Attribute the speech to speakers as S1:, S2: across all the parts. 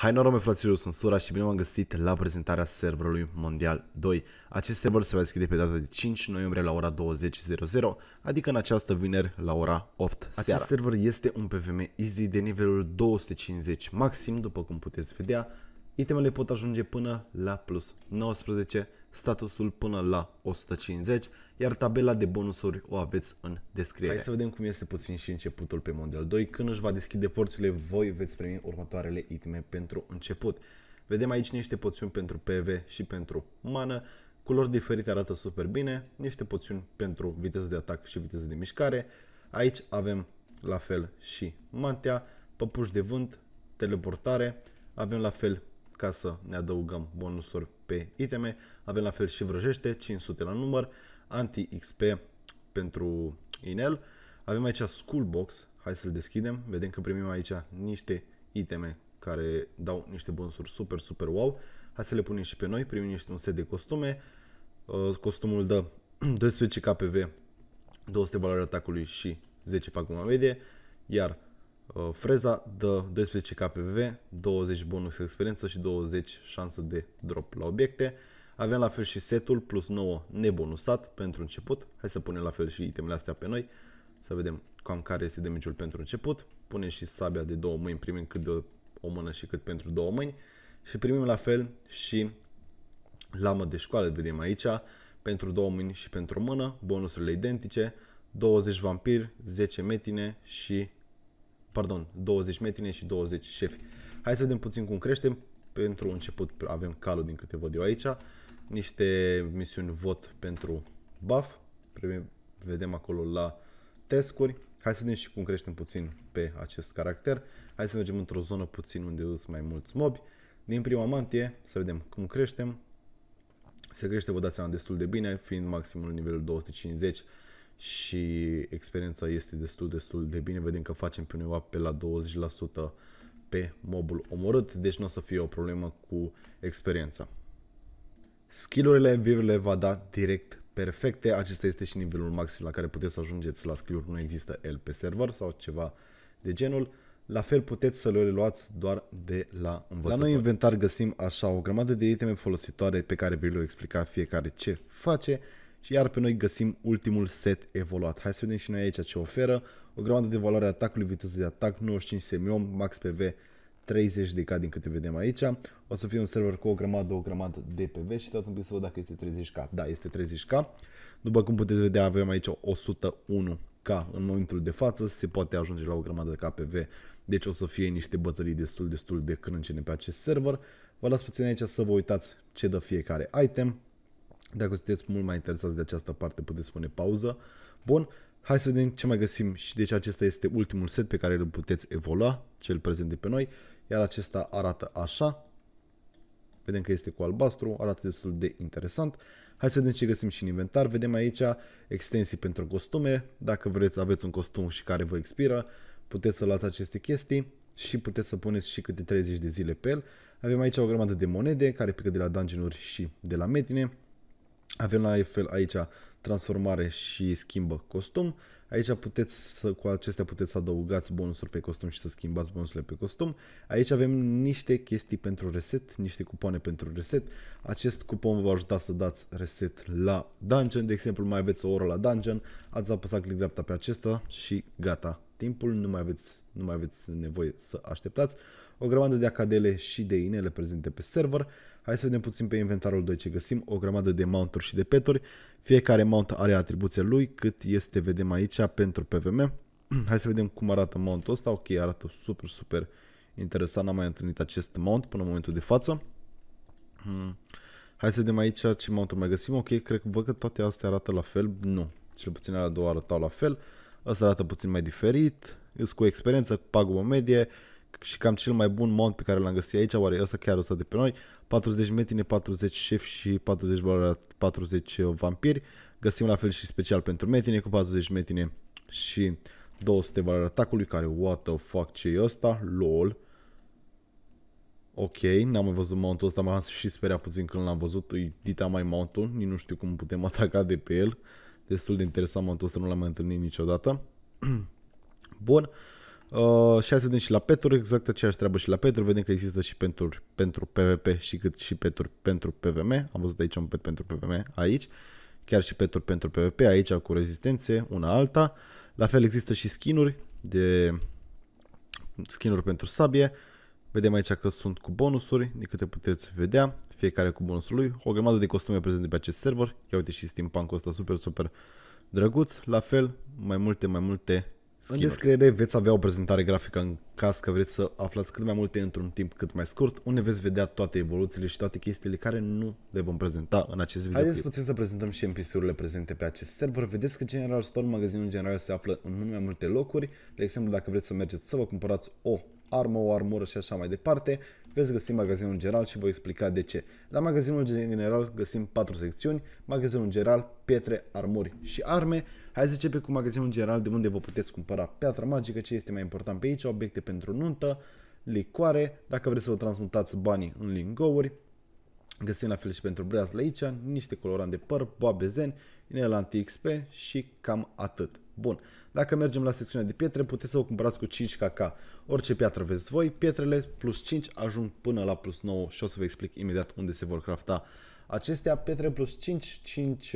S1: Hai noroc, mei fraților, sunt Sura și bine am găsit la prezentarea serverului Mondial 2. Acest server se va deschide pe data de 5 noiembrie la ora 20.00, adică în această vineri la ora 8 Acest seara. server este un PVM easy de nivelul 250 maxim, după cum puteți vedea. Itemele pot ajunge până la plus 19, statusul până la 150, iar tabela de bonusuri o aveți în descriere. Hai să vedem cum este puțin și începutul pe Mondial 2. Când își va deschide porțile, voi veți primi următoarele iteme pentru început. Vedem aici niște poțiuni pentru PV și pentru mană, culori diferite arată super bine, niște poțiuni pentru viteză de atac și viteză de mișcare. Aici avem la fel și mantea, păpuși de vânt, teleportare, avem la fel ca să ne adăugăm bonusuri pe iteme, avem la fel și vrăjește, 500 la număr, anti-XP pentru inel. Avem aici Schoolbox, hai să-l deschidem, vedem că primim aici niște iteme care dau niște bonusuri super, super wow. Hai să le punem și pe noi, primim niște un set de costume, uh, costumul dă 12 KPV, 200 valoare atacului și 10 paguma medie, iar uh, freza dă 12 KPV, 20 bonus experiență și 20 șansă de drop la obiecte. Avem la fel și setul plus 9 nebonusat pentru început. Hai să punem la fel și itemele astea pe noi. Să vedem cam care este damage pentru început. Punem și sabia de două mâini, primim cât de o mână și cât pentru două mâini. Și primim la fel și lamă de școală, vedem aici, pentru două mâini și pentru o mână. Bonusurile identice, 20 vampiri, 10 metine și... Pardon, 20 metine și 20 șefi. Hai să vedem puțin cum creștem. Pentru început avem calul din câte văd eu aici niște misiuni vot pentru buff. Vedem acolo la tescuri. Hai să vedem și cum creștem puțin pe acest caracter. Hai să mergem într-o zonă puțin unde sunt mai mulți mobi. Din prima mantie să vedem cum creștem. Se crește, vă dați seama, destul de bine, fiind maximul nivelul 250 și experiența este destul, destul de bine. Vedem că facem pe undeva pe la 20% pe mobul omorât, deci nu o să fie o problemă cu experiența. Skillurile virurile va da direct perfecte. Acesta este și nivelul maxim la care puteți să ajungeți la skill Nu există el pe server sau ceva de genul. La fel puteți să le luați doar de la învățător. La noi inventar găsim așa o grămadă de iteme folositoare pe care vi le explica fiecare ce face și iar pe noi găsim ultimul set evoluat. Hai să vedem și noi aici ce oferă. O grămadă de valoare a atacului, viteză de atac, 95 semiom, max PV, 30 k din câte vedem aici. O să fie un server cu o grămadă, o grămadă de PV și stați un pic să văd dacă este 30K. Da, este 30K. După cum puteți vedea, avem aici 101K în momentul de față. Se poate ajunge la o grămadă de KPV, deci o să fie niște bătălii destul, destul de crâncene pe acest server. Vă las puțin aici să vă uitați ce dă fiecare item. Dacă sunteți mult mai interesați de această parte, puteți spune pauză. Bun, Hai să vedem ce mai găsim și deci acesta este ultimul set pe care îl puteți evolua, cel prezent de pe noi iar acesta arată așa. Vedem că este cu albastru, arată destul de interesant. Hai să vedem ce găsim și în inventar. Vedem aici extensii pentru costume. Dacă vreți, aveți un costum și care vă expiră, puteți să luați aceste chestii și puteți să puneți și câte 30 de zile pe el. Avem aici o grămadă de monede care pică de la dungeon și de la metine. Avem la fel aici transformare și schimbă costum. Aici puteți să, cu acestea puteți să adăugați bonusuri pe costum și să schimbați bonusurile pe costum. Aici avem niște chestii pentru reset, niște cupoane pentru reset. Acest cupon vă ajuta să dați reset la dungeon. De exemplu, mai aveți o oră la dungeon, ați apăsat click dreapta pe acesta și gata. Timpul nu mai aveți, nu mai aveți nevoie să așteptați. O grămadă de acadele și de inele prezente pe server. Hai să vedem puțin pe inventarul 2 ce găsim. O grămadă de mounturi și de peturi. Fiecare mount are atribuția lui, cât este, vedem aici, pentru PVM. Hai să vedem cum arată mountul ăsta. Ok, arată super, super interesant. N-am mai întâlnit acest mount până în momentul de față. Hmm. Hai să vedem aici ce mount mai găsim. Ok, cred că văd că toate astea arată la fel. Nu, cel puțin la două arătau la fel. Asta arată puțin mai diferit. Îs cu experiență, cu pagubă medie și cam cel mai bun mount pe care l-am găsit aici, oare ăsta chiar ăsta de pe noi, 40 metine, 40 șef și 40 40 uh, vampiri. Găsim la fel și special pentru metine cu 40 metine și 200 valoare atacului, care what the fuck ce e ăsta, lol. Ok, n-am mai văzut mountul ăsta, m-am și speriat puțin când l-am văzut, îi dita mai mountul, nici nu știu cum putem ataca de pe el. Destul de interesant mountul ăsta, nu l-am mai întâlnit niciodată. Bun, Uh, și hai să vedem și la peturi exact aceeași treabă și la peturi. Vedem că există și pentru pentru PvP și cât și peturi pentru PvM. Am văzut aici un pet pentru PvM aici. Chiar și peturi pentru PvP aici cu rezistențe, una alta. La fel există și skinuri de skinuri pentru sabie. Vedem aici că sunt cu bonusuri, de câte puteți vedea, fiecare cu bonusul lui. O grămadă de costume prezente pe acest server. Ia uite și Steampunk ăsta super, super drăguț. La fel, mai multe, mai multe în descriere veți avea o prezentare grafică în caz că vreți să aflați cât mai multe într-un timp cât mai scurt, unde veți vedea toate evoluțiile și toate chestiile care nu le vom prezenta în acest video. Haideți puțin să prezentăm și NPC-urile prezente pe acest server. Vedeți că General Store, magazinul general, se află în mult mai multe locuri. De exemplu, dacă vreți să mergeți să vă cumpărați o armă, o armură și așa mai departe, veți găsi magazinul general și voi explica de ce. La magazinul general găsim patru secțiuni, magazinul general, pietre, armuri și arme. Hai să începem cu magazinul general de unde vă puteți cumpăra piatra magică, ce este mai important pe aici, obiecte pentru nuntă, licoare, dacă vreți să vă transmutați banii în lingouri, Găsim la fel și pentru breazlă aici, niște colorant de păr, boabezen, zen, inel anti-XP și cam atât. Bun, dacă mergem la secțiunea de pietre, puteți să o cumpărați cu 5 kk. Orice piatră vezi voi, pietrele plus 5 ajung până la plus 9 și o să vă explic imediat unde se vor crafta acestea. Pietre plus 5, 5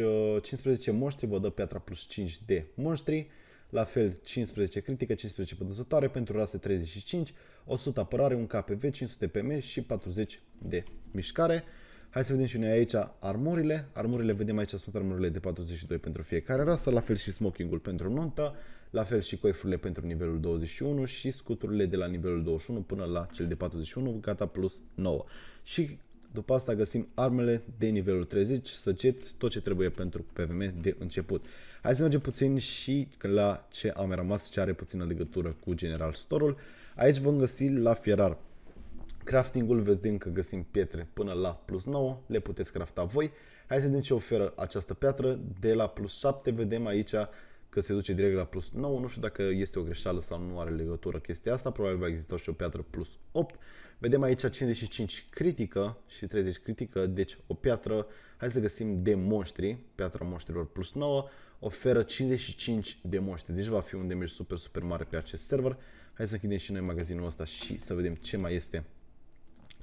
S1: 15 monștri vă dă piatra plus 5 de monștri, la fel 15 critică, 15 pădăzătoare pentru rase 35, 100 apărare, 1 KPV, 500 PM și 40 de mișcare. Hai să vedem și noi aici armurile. Armurile, vedem aici sunt armurile de 42 pentru fiecare rasă, la fel și smokingul pentru nuntă, la fel și coifurile pentru nivelul 21 și scuturile de la nivelul 21 până la cel de 41, gata plus 9. Și după asta găsim armele de nivelul 30, săgeți, tot ce trebuie pentru PVM de început. Hai să mergem puțin și la ce am rămas, ce are puțină legătură cu General Store-ul. Aici vom găsi la fierar Craftingul vedem că găsim pietre până la plus 9, le puteți crafta voi. Hai să vedem ce oferă această piatră. De la plus 7 vedem aici că se duce direct la plus 9. Nu știu dacă este o greșeală sau nu are legătură chestia asta. Probabil va exista și o piatră plus 8. Vedem aici 55 critică și 30 critică, deci o piatră. Hai să găsim de monștri, piatra monștrilor plus 9. Oferă 55 de monștri, deci va fi un damage super, super mare pe acest server. Hai să închidem și noi magazinul ăsta și să vedem ce mai este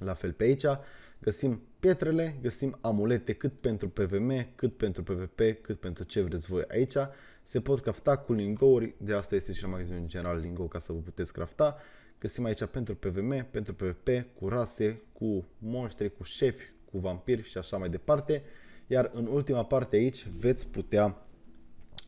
S1: la fel pe aici găsim pietrele, găsim amulete cât pentru PVM, cât pentru PVP, cât pentru ce vreți voi aici. Se pot crafta cu lingouri, de asta este și la magazinul în general lingou ca să vă puteți crafta. Găsim aici pentru PVM, pentru PVP, cu rase, cu monștri, cu șefi, cu vampiri și așa mai departe. Iar în ultima parte aici veți putea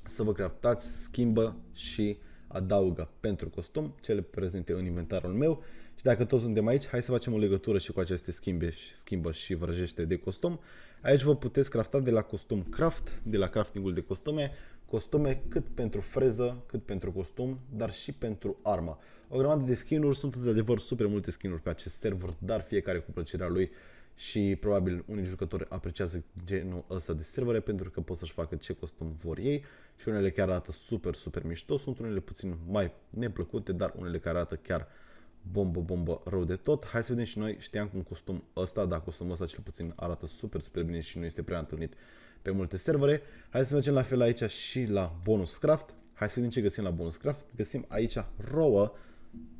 S1: să vă craftați, schimbă și adaugă pentru costum, cele prezente în inventarul meu. Și dacă toți suntem aici, hai să facem o legătură și cu aceste schimbe, schimbă și vrăjește de costum. Aici vă puteți crafta de la costum craft, de la craftingul de costume, costume cât pentru freză, cât pentru costum, dar și pentru armă. O grămadă de skinuri, sunt de adevăr super multe skinuri pe acest server, dar fiecare cu plăcerea lui și probabil unii jucători apreciază genul ăsta de servere pentru că pot să-și facă ce costum vor ei și unele chiar arată super, super mișto, sunt unele puțin mai neplăcute, dar unele care arată chiar bombă, bombă, rău de tot. Hai să vedem și noi, știam cum costum ăsta, da, costumul ăsta cel puțin arată super, super bine și nu este prea întâlnit pe multe servere. Hai să mergem la fel aici și la bonus craft. Hai să vedem ce găsim la bonus craft. Găsim aici rouă,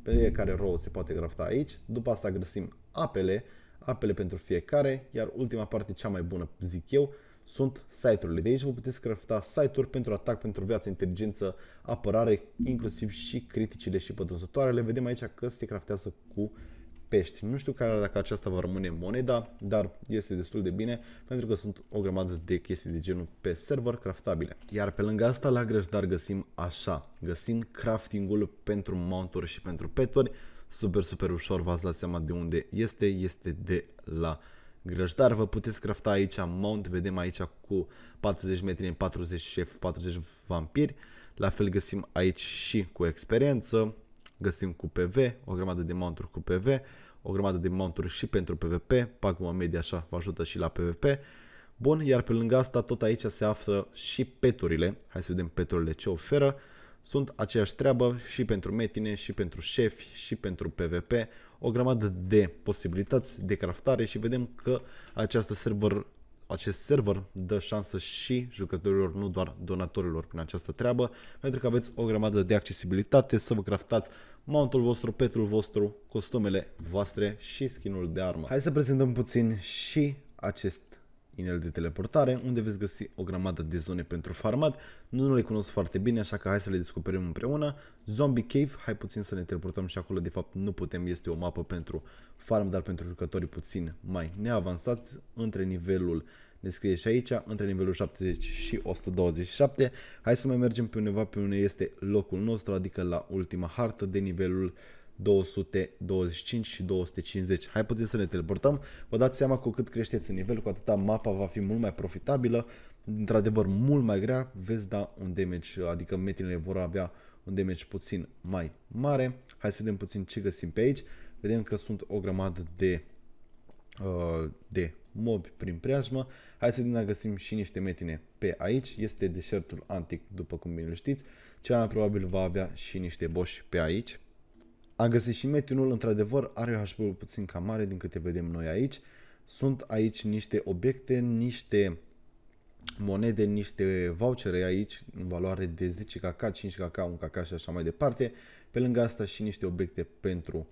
S1: pe care rouă se poate crafta aici. După asta găsim apele, apele pentru fiecare, iar ultima parte cea mai bună, zic eu, sunt site-urile. De aici vă puteți crafta site-uri pentru atac, pentru viață, inteligență, apărare, inclusiv și criticile și pătrunzătoarele. Vedem aici că se craftează cu pești. Nu știu care dacă aceasta va rămâne moneda, dar este destul de bine pentru că sunt o grămadă de chestii de genul pe server craftabile. Iar pe lângă asta la grăjdar găsim așa, găsim craftingul pentru mounturi și pentru peturi. Super, super ușor, v-ați dat seama de unde este, este de la grăj, dar vă puteți crafta aici mount, vedem aici cu 40 metri în 40 șef, 40 vampiri, la fel găsim aici și cu experiență, găsim cu PV, o grămadă de mounturi cu PV, o grămadă de mounturi și pentru PvP, pagma media așa vă ajută și la PvP. Bun, iar pe lângă asta tot aici se află și peturile, hai să vedem peturile ce oferă, sunt aceeași treabă și pentru metine, și pentru șefi, și pentru PvP, o grămadă de posibilități de craftare și vedem că această server acest server dă șansă și jucătorilor, nu doar donatorilor prin această treabă, pentru că aveți o grămadă de accesibilitate să vă craftați mountul vostru, petul vostru, costumele voastre și skinul de armă. Hai să prezentăm puțin și acest inel de teleportare, unde veți găsi o grămadă de zone pentru farmat. Nu, le cunosc foarte bine, așa că hai să le descoperim împreună. Zombie Cave, hai puțin să ne teleportăm și acolo, de fapt nu putem, este o mapă pentru farm, dar pentru jucătorii puțin mai neavansați, între nivelul ne scrie și aici, între nivelul 70 și 127. Hai să mai mergem pe undeva pe unde este locul nostru, adică la ultima hartă de nivelul 225 și 250. Hai puțin să ne teleportăm. Vă dați seama cu cât creșteți în nivel, cu atâta mapa va fi mult mai profitabilă, într-adevăr mult mai grea, veți da un damage, adică metrile vor avea un damage puțin mai mare. Hai să vedem puțin ce găsim pe aici. Vedem că sunt o grămadă de, uh, de mobi prin preajmă. Hai să vedem dacă găsim și niște metine pe aici. Este deșertul antic, după cum bine știți. Cel mai probabil va avea și niște boși pe aici. Am găsit și metinul, într-adevăr are hp puțin cam mare din câte vedem noi aici. Sunt aici niște obiecte, niște monede, niște vouchere aici în valoare de 10 kk, 5 kk, 1 kk și așa mai departe. Pe lângă asta și niște obiecte pentru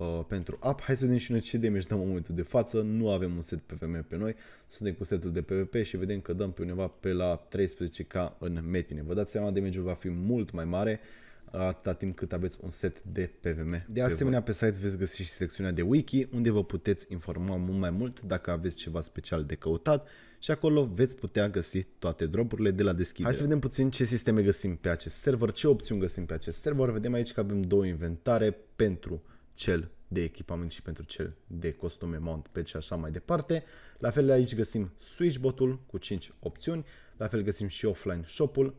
S1: Uh, pentru app. Hai să vedem și noi ce damage dăm în momentul de față. Nu avem un set PVM pe noi, suntem cu setul de PVP și vedem că dăm pe undeva pe la 13k în metine. Vă dați seama, damage-ul va fi mult mai mare. Uh, atâta timp cât aveți un set de PVM. De asemenea, pe site veți găsi și secțiunea de wiki, unde vă puteți informa mult mai mult dacă aveți ceva special de căutat și acolo veți putea găsi toate dropurile de la deschidere. Hai să vedem puțin ce sisteme găsim pe acest server, ce opțiuni găsim pe acest server. Vedem aici că avem două inventare pentru cel de echipament și pentru cel de costume, mount, pe și așa mai departe. La fel aici găsim switchbot-ul cu 5 opțiuni, la fel găsim și offline shop-ul,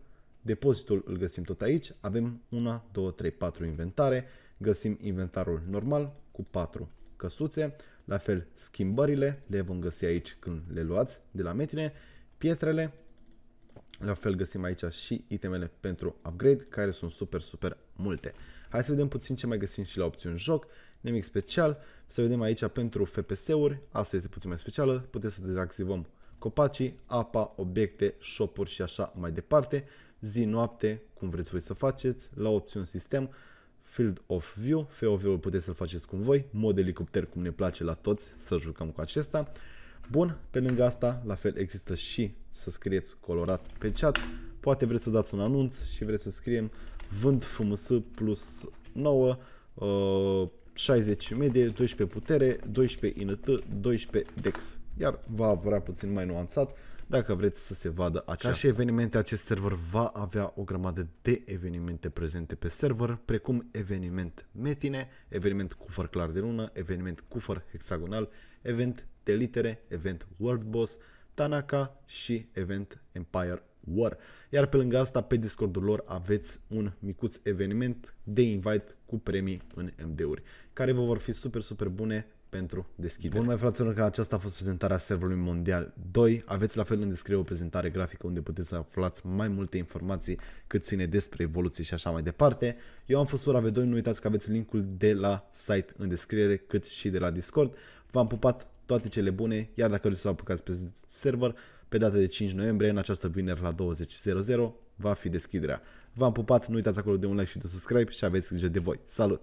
S1: Depozitul îl găsim tot aici, avem 1, 2, 3, 4 inventare, găsim inventarul normal cu 4 căsuțe, la fel schimbările le vom găsi aici când le luați de la metine, pietrele, la fel găsim aici și itemele pentru upgrade care sunt super super multe. Hai să vedem puțin ce mai găsim și la opțiuni joc, nimic special, să vedem aici pentru FPS-uri, asta este puțin mai specială, putem să dezactivăm copacii, apa, obiecte, shop-uri și așa mai departe zi-noapte, cum vreți voi să faceți, la opțiuni sistem, Field of View, FOV-ul puteți să-l faceți cum voi, mod elicopter cum ne place la toți să jucăm cu acesta. Bun, pe lângă asta, la fel există și să scrieți colorat pe chat, poate vreți să dați un anunț și vreți să scriem vânt FMS plus 9, 60 uh, medie, 12 putere, 12 INT, 12 DEX. Iar va apărea puțin mai nuanțat dacă vreți să se vadă și evenimente, acest server va avea o grămadă de evenimente prezente pe server, precum eveniment metine, eveniment cufăr clar de lună, eveniment cufăr hexagonal, event de litere, event world boss, Tanaka și event Empire War. Iar pe lângă asta, pe Discordul lor aveți un micuț eveniment de invite cu premii în MD-uri, care vă vor fi super, super bune pentru deschidere. Bun, mai fraților, că aceasta a fost prezentarea serverului mondial 2. Aveți la fel în descriere o prezentare grafică unde puteți să aflați mai multe informații cât ține despre evoluție și așa mai departe. Eu am fost Sora V2, nu uitați că aveți linkul de la site în descriere, cât și de la Discord. V-am pupat toate cele bune, iar dacă vreți să apucați pe server, pe data de 5 noiembrie, în această vineri la 20.00, va fi deschiderea. V-am pupat, nu uitați acolo de un like și de subscribe și aveți grijă de voi. Salut!